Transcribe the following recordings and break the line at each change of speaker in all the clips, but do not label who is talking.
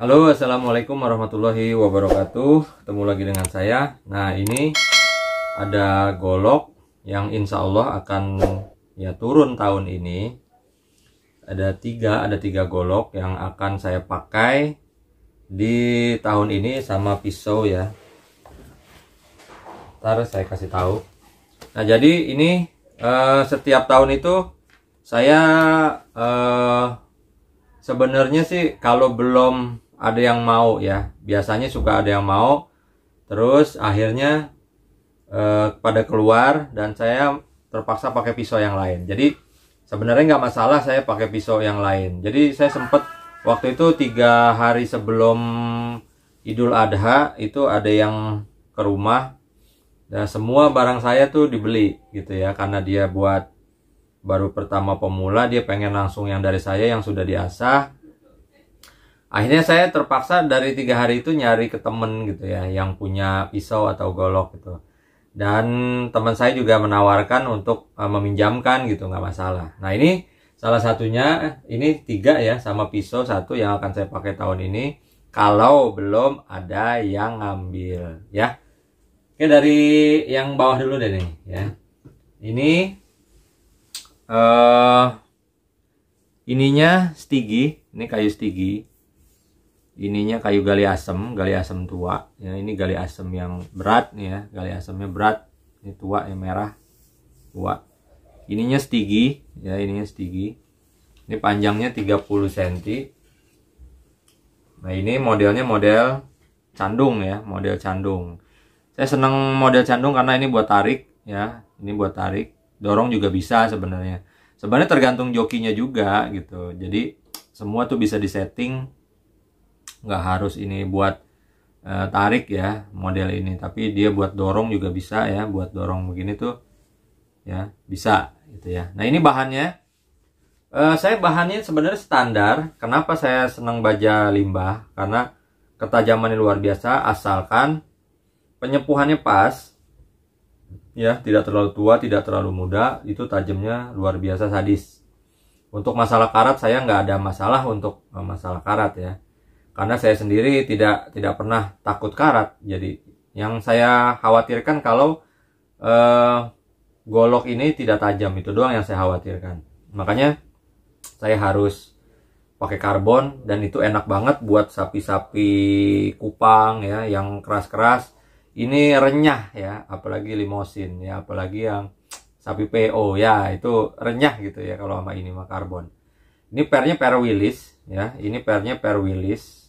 Halo assalamualaikum warahmatullahi wabarakatuh Ketemu lagi dengan saya Nah ini ada golok yang insya Allah akan ya turun tahun ini Ada tiga, ada tiga golok yang akan saya pakai di tahun ini sama pisau ya Ntar saya kasih tahu Nah jadi ini eh, setiap tahun itu saya eh, sebenarnya sih kalau belum ada yang mau ya biasanya suka ada yang mau terus akhirnya eh, pada keluar dan saya terpaksa pakai pisau yang lain jadi sebenarnya nggak masalah saya pakai pisau yang lain jadi saya sempat waktu itu tiga hari sebelum Idul Adha itu ada yang ke rumah dan semua barang saya tuh dibeli gitu ya karena dia buat baru pertama pemula dia pengen langsung yang dari saya yang sudah diasah akhirnya saya terpaksa dari tiga hari itu nyari ke temen gitu ya yang punya pisau atau golok gitu dan teman saya juga menawarkan untuk eh, meminjamkan gitu nggak masalah nah ini salah satunya ini tiga ya sama pisau satu yang akan saya pakai tahun ini kalau belum ada yang ngambil ya oke dari yang bawah dulu deh nih ya ini uh, ininya stigi ini kayu stigi ininya kayu gali asem, gali asem tua. Ya, ini gali asem yang berat nih ya, gali asemnya berat. Ini tua yang merah. Tua. Ininya stigi ya ininya stigi. Ini panjangnya 30 cm. Nah, ini modelnya model candung ya, model candung. Saya senang model candung karena ini buat tarik ya. Ini buat tarik. Dorong juga bisa sebenarnya. Sebenarnya tergantung jokinya juga gitu. Jadi semua tuh bisa disetting nggak harus ini buat e, tarik ya model ini tapi dia buat dorong juga bisa ya buat dorong begini tuh ya bisa gitu ya nah ini bahannya e, saya bahannya sebenarnya standar kenapa saya senang baja limbah karena ketajamannya luar biasa asalkan penyepuhannya pas ya tidak terlalu tua tidak terlalu muda itu tajamnya luar biasa sadis untuk masalah karat saya nggak ada masalah untuk eh, masalah karat ya karena saya sendiri tidak tidak pernah takut karat jadi yang saya khawatirkan kalau eh, golok ini tidak tajam itu doang yang saya khawatirkan makanya saya harus pakai karbon dan itu enak banget buat sapi-sapi kupang ya yang keras-keras ini renyah ya apalagi limosin ya apalagi yang sapi PO ya itu renyah gitu ya kalau sama ini mah karbon ini pernya per Willis ya ini pernya per Willis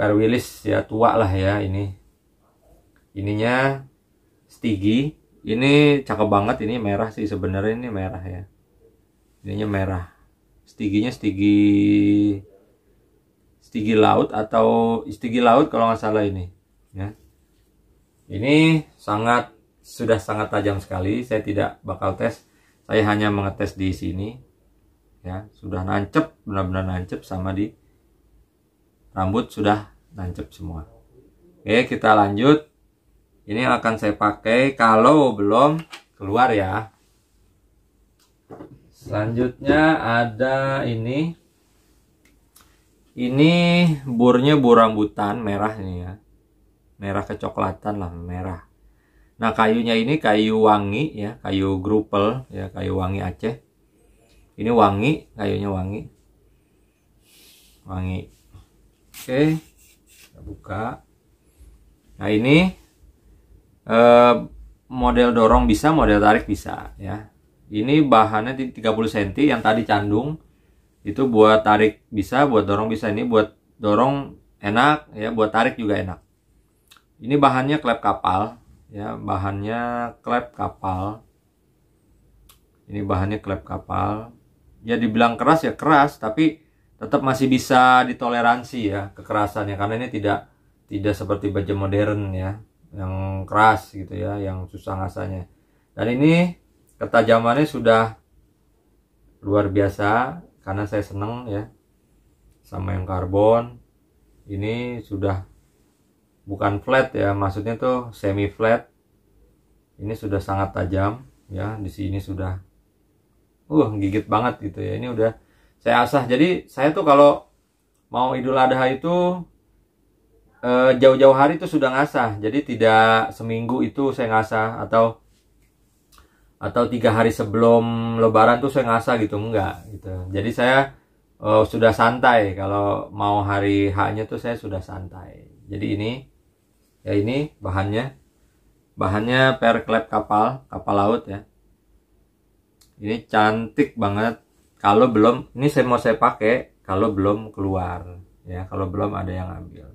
Per wheels ya tua lah ya ini ininya stigi ini cakep banget ini merah sih sebenarnya ini merah ya ininya merah stiginya stigi stigi laut atau stigi laut kalau nggak salah ini ya ini sangat sudah sangat tajam sekali saya tidak bakal tes saya hanya mengetes di sini ya sudah nancep benar-benar nancep sama di rambut sudah nancep semua oke kita lanjut ini akan saya pakai kalau belum keluar ya selanjutnya ada ini ini burnya bur rambutan merah ini ya merah kecoklatan lah merah nah kayunya ini kayu wangi ya kayu grupel ya kayu wangi Aceh ini wangi kayunya wangi wangi Oke, kita buka. Nah ini eh, model dorong bisa, model tarik bisa ya. Ini bahannya di 30 cm yang tadi candung itu buat tarik bisa, buat dorong bisa. Ini buat dorong enak ya, buat tarik juga enak. Ini bahannya klep kapal ya, bahannya klep kapal. Ini bahannya klep kapal. Ya dibilang keras ya keras, tapi tetap masih bisa ditoleransi ya kekerasannya karena ini tidak tidak seperti baja modern ya yang keras gitu ya yang susah ngasanya dan ini ketajamannya sudah luar biasa karena saya seneng ya sama yang karbon ini sudah bukan flat ya maksudnya tuh semi flat ini sudah sangat tajam ya di sini sudah uh gigit banget gitu ya ini udah saya asah jadi saya tuh kalau mau idul adha itu eh, jauh-jauh hari itu sudah ngasah jadi tidak seminggu itu saya ngasah atau atau tiga hari sebelum lebaran tuh saya ngasah gitu enggak gitu jadi saya uh, sudah santai kalau mau hari haknya tuh saya sudah santai jadi ini ya ini bahannya bahannya perklep kapal kapal laut ya ini cantik banget kalau belum ini saya mau saya pakai kalau belum keluar ya kalau belum ada yang ambil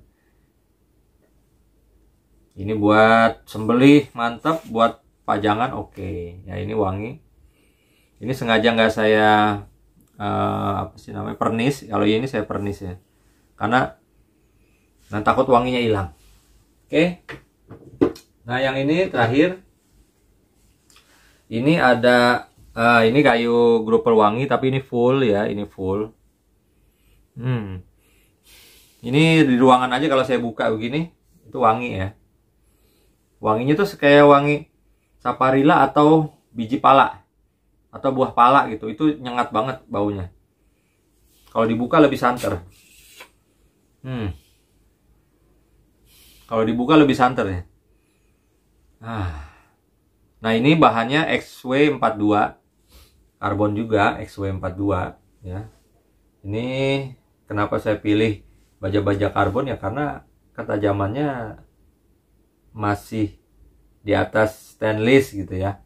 ini buat sembelih mantap buat pajangan oke okay. ya ini wangi ini sengaja nggak saya uh, apa sih namanya pernis kalau ini saya pernis ya karena nah takut wanginya hilang oke okay. nah yang ini terakhir ini ada uh, ini kayu grupel wangi tapi ini full ya ini full hmm. ini di ruangan aja kalau saya buka begini itu wangi ya wanginya tuh kayak wangi saparilla atau biji pala atau buah pala gitu itu nyengat banget baunya kalau dibuka lebih santer hmm. kalau dibuka lebih santer ya ah. nah ini bahannya XW42 karbon juga XW42 ya. Ini kenapa saya pilih baja-baja karbon ya karena ketajamannya masih di atas stainless gitu ya.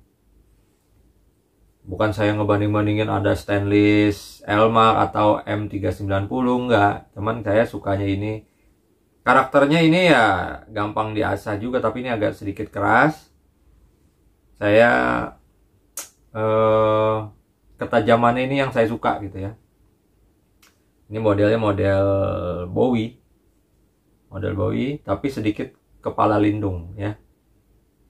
Bukan saya ngebanding-bandingin ada stainless Elmar atau M390 enggak, cuman saya sukanya ini karakternya ini ya gampang diasah juga tapi ini agak sedikit keras. Saya eh ketajaman ini yang saya suka gitu ya ini modelnya model Bowie model Bowie tapi sedikit kepala lindung ya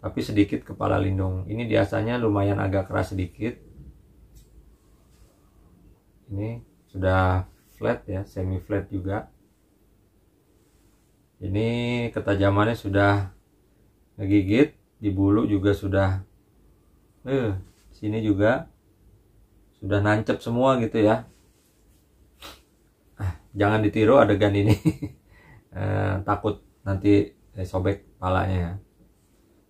tapi sedikit kepala lindung ini biasanya lumayan agak keras sedikit ini sudah flat ya semi flat juga ini ketajamannya sudah ngegigit di bulu juga sudah eh sini juga sudah nancep semua gitu ya ah, jangan ditiru adegan ini eh, takut nanti eh, sobek palanya ya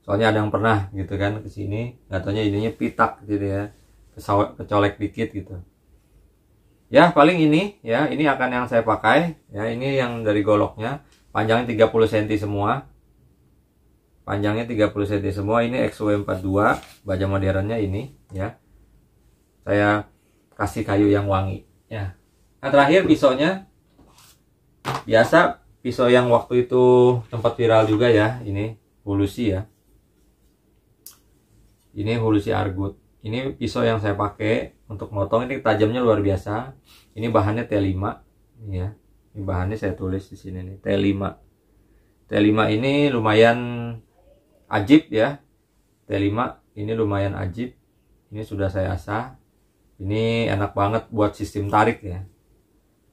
soalnya ada yang pernah gitu kan kesini nggak ininya pitak gitu ya kesawat kecolek dikit gitu ya paling ini ya ini akan yang saya pakai ya ini yang dari goloknya panjangnya 30 cm semua panjangnya 30 cm semua ini XW42 baja modernnya ini ya saya kasih kayu yang wangi ya nah terakhir pisaunya biasa pisau yang waktu itu tempat viral juga ya ini hulusi ya ini hulusi argut ini pisau yang saya pakai untuk motong ini tajamnya luar biasa ini bahannya T5 ya ini bahannya saya tulis di sini nih T5 T5 ini lumayan ajib ya T5 ini lumayan ajib ini sudah saya asah ini enak banget buat sistem tarik ya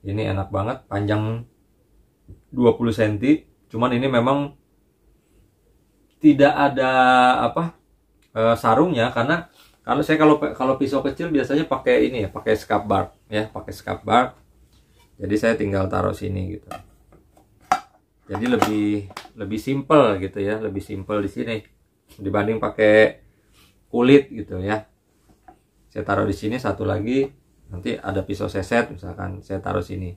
ini enak banget panjang 20 cm cuman ini memang tidak ada apa e, sarungnya karena kalau saya kalau kalau pisau kecil biasanya pakai ini ya pakai scab bar ya pakai scab bar jadi saya tinggal taruh sini gitu jadi lebih lebih simple gitu ya lebih simple di sini dibanding pakai kulit gitu ya saya taruh di sini satu lagi nanti ada pisau seset misalkan saya taruh sini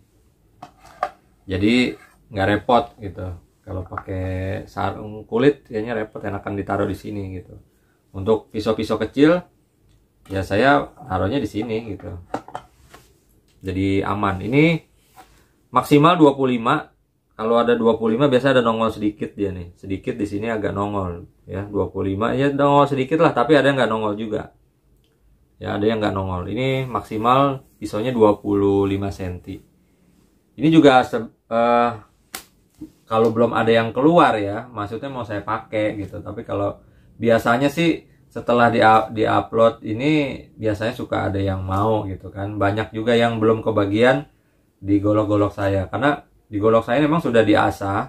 jadi nggak repot gitu kalau pakai sarung kulit kayaknya repot yang akan ditaruh di sini gitu untuk pisau-pisau kecil ya saya taruhnya di sini gitu jadi aman ini maksimal 25 kalau ada 25 biasa ada nongol sedikit dia nih sedikit di sini agak nongol ya 25 ya nongol sedikit lah tapi ada nggak nongol juga ya ada yang nggak nongol ini maksimal pisaunya 25 cm ini juga uh, kalau belum ada yang keluar ya maksudnya mau saya pakai gitu tapi kalau biasanya sih setelah di, di upload ini biasanya suka ada yang mau gitu kan banyak juga yang belum kebagian di golok golok saya karena di golok saya memang sudah diasah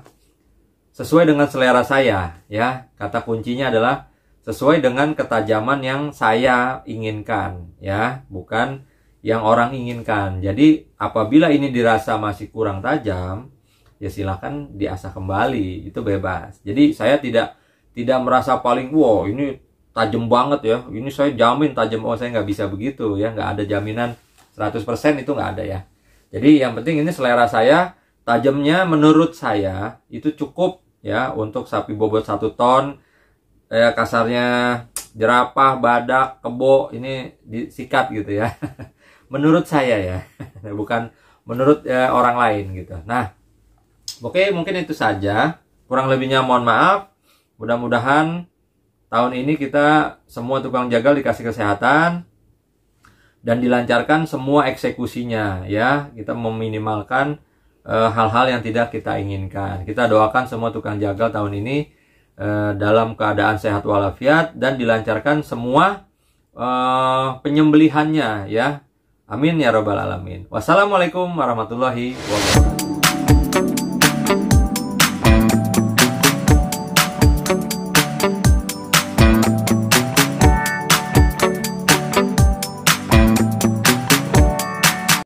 sesuai dengan selera saya ya kata kuncinya adalah sesuai dengan ketajaman yang saya inginkan ya bukan yang orang inginkan jadi apabila ini dirasa masih kurang tajam ya silahkan diasah kembali itu bebas jadi saya tidak tidak merasa paling wow ini tajam banget ya ini saya jamin tajam oh saya nggak bisa begitu ya nggak ada jaminan 100% itu nggak ada ya jadi yang penting ini selera saya tajamnya menurut saya itu cukup ya untuk sapi bobot satu ton ya kasarnya jerapah, badak, kebo ini disikat gitu ya. Menurut saya ya, bukan menurut ya, orang lain gitu. Nah, oke okay, mungkin itu saja. Kurang lebihnya mohon maaf. Mudah-mudahan tahun ini kita semua tukang jagal dikasih kesehatan dan dilancarkan semua eksekusinya ya. Kita meminimalkan eh, hal-hal e, yang tidak kita inginkan. Kita doakan semua tukang jagal tahun ini Eh, dalam keadaan sehat walafiat dan dilancarkan semua eh, penyembelihannya ya. Amin ya robbal alamin. Wassalamualaikum warahmatullahi wabarakatuh.